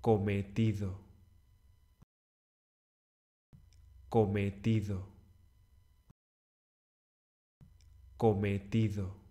cometido, cometido, cometido.